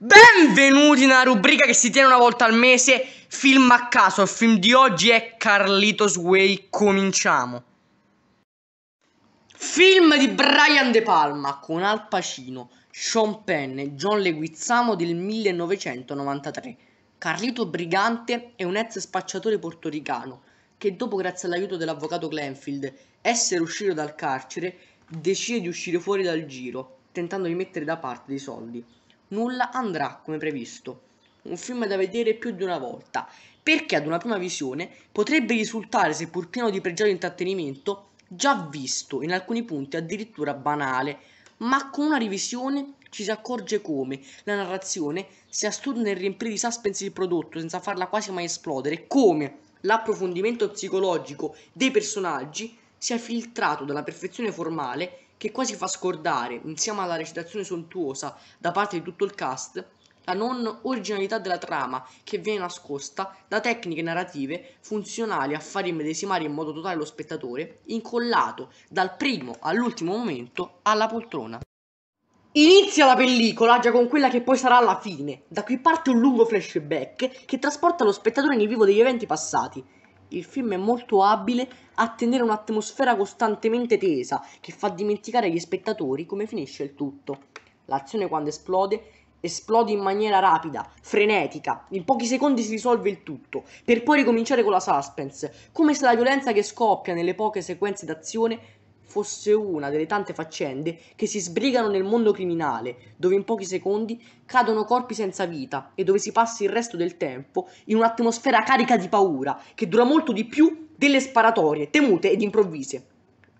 Benvenuti nella rubrica che si tiene una volta al mese, film a caso. Il film di oggi è Carlitos Way, cominciamo. Film di Brian De Palma con Al Pacino, Sean Penn e John Leguizzamo del 1993. Carlito Brigante è un ex spacciatore portoricano che dopo grazie all'aiuto dell'avvocato Glenfield essere uscito dal carcere decide di uscire fuori dal giro tentando di mettere da parte dei soldi nulla andrà come previsto. Un film da vedere più di una volta, perché ad una prima visione potrebbe risultare, seppur pieno di pregiato intrattenimento, già visto, in alcuni punti addirittura banale, ma con una revisione ci si accorge come la narrazione sia astuta nel riempire di suspense il prodotto senza farla quasi mai esplodere, come l'approfondimento psicologico dei personaggi sia filtrato dalla perfezione formale che quasi fa scordare, insieme alla recitazione sontuosa da parte di tutto il cast, la non originalità della trama che viene nascosta da tecniche narrative funzionali a far immedesimare in modo totale lo spettatore, incollato dal primo all'ultimo momento alla poltrona. Inizia la pellicola già con quella che poi sarà la fine. Da qui parte un lungo flashback che trasporta lo spettatore nel vivo degli eventi passati il film è molto abile a tenere un'atmosfera costantemente tesa che fa dimenticare agli spettatori come finisce il tutto. L'azione quando esplode esplode in maniera rapida, frenetica, in pochi secondi si risolve il tutto, per poi ricominciare con la suspense, come se la violenza che scoppia nelle poche sequenze d'azione fosse una delle tante faccende che si sbrigano nel mondo criminale, dove in pochi secondi cadono corpi senza vita e dove si passa il resto del tempo in un'atmosfera carica di paura, che dura molto di più delle sparatorie temute ed improvvise.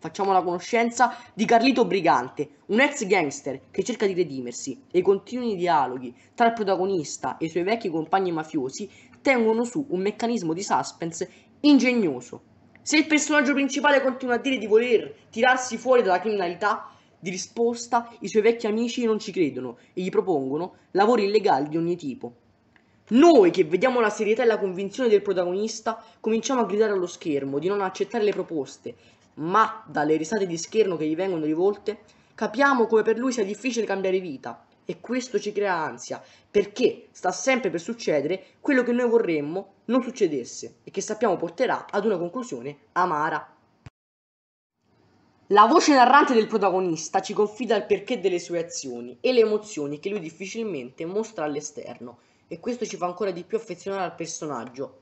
Facciamo la conoscenza di Carlito Brigante, un ex gangster che cerca di redimersi e i continui dialoghi tra il protagonista e i suoi vecchi compagni mafiosi tengono su un meccanismo di suspense ingegnoso se il personaggio principale continua a dire di voler tirarsi fuori dalla criminalità, di risposta i suoi vecchi amici non ci credono e gli propongono lavori illegali di ogni tipo. Noi che vediamo la serietà e la convinzione del protagonista cominciamo a gridare allo schermo di non accettare le proposte, ma dalle risate di scherno che gli vengono rivolte capiamo come per lui sia difficile cambiare vita e questo ci crea ansia perché sta sempre per succedere quello che noi vorremmo non succedesse e che sappiamo porterà ad una conclusione amara. La voce narrante del protagonista ci confida il perché delle sue azioni e le emozioni che lui difficilmente mostra all'esterno e questo ci fa ancora di più affezionare al personaggio.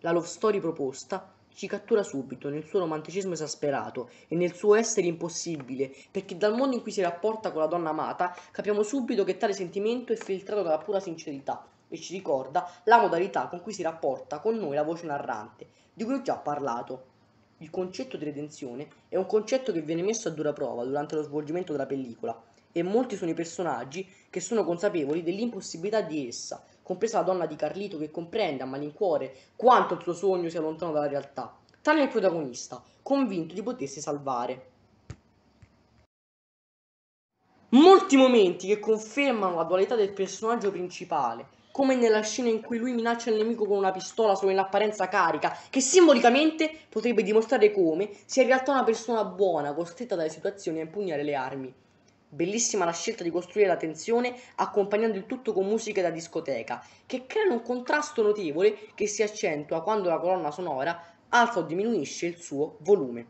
La love story proposta ci cattura subito nel suo romanticismo esasperato e nel suo essere impossibile, perché dal modo in cui si rapporta con la donna amata capiamo subito che tale sentimento è filtrato dalla pura sincerità e ci ricorda la modalità con cui si rapporta con noi la voce narrante, di cui ho già parlato. Il concetto di redenzione è un concetto che viene messo a dura prova durante lo svolgimento della pellicola, e molti sono i personaggi che sono consapevoli dell'impossibilità di essa, compresa la donna di Carlito che comprende a malincuore quanto il suo sogno sia lontano dalla realtà, tranne il protagonista, convinto di potersi salvare. Molti momenti che confermano la dualità del personaggio principale, come nella scena in cui lui minaccia il nemico con una pistola solo in apparenza carica, che simbolicamente potrebbe dimostrare come sia in realtà una persona buona costretta dalle situazioni a impugnare le armi. Bellissima la scelta di costruire la tensione accompagnando il tutto con musiche da discoteca, che creano un contrasto notevole che si accentua quando la colonna sonora alza o diminuisce il suo volume.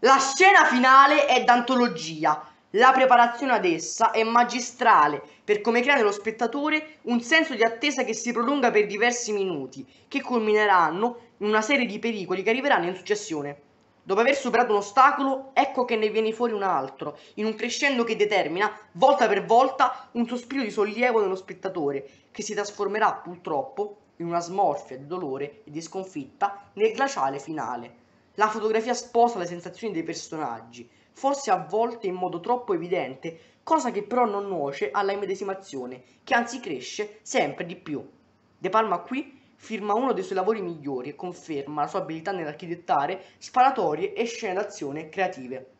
La scena finale è d'antologia. La preparazione ad essa è magistrale per come crea nello spettatore un senso di attesa che si prolunga per diversi minuti, che culmineranno in una serie di pericoli che arriveranno in successione. Dopo aver superato un ostacolo, ecco che ne viene fuori un altro, in un crescendo che determina, volta per volta, un sospiro di sollievo nello spettatore, che si trasformerà purtroppo in una smorfia di dolore e di sconfitta nel glaciale finale. La fotografia sposa le sensazioni dei personaggi, forse a volte in modo troppo evidente, cosa che però non nuoce alla immedesimazione, che anzi cresce sempre di più. De Palma qui firma uno dei suoi lavori migliori e conferma la sua abilità nell'architettare sparatorie e scene d'azione creative.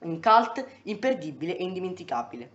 Un cult imperdibile e indimenticabile.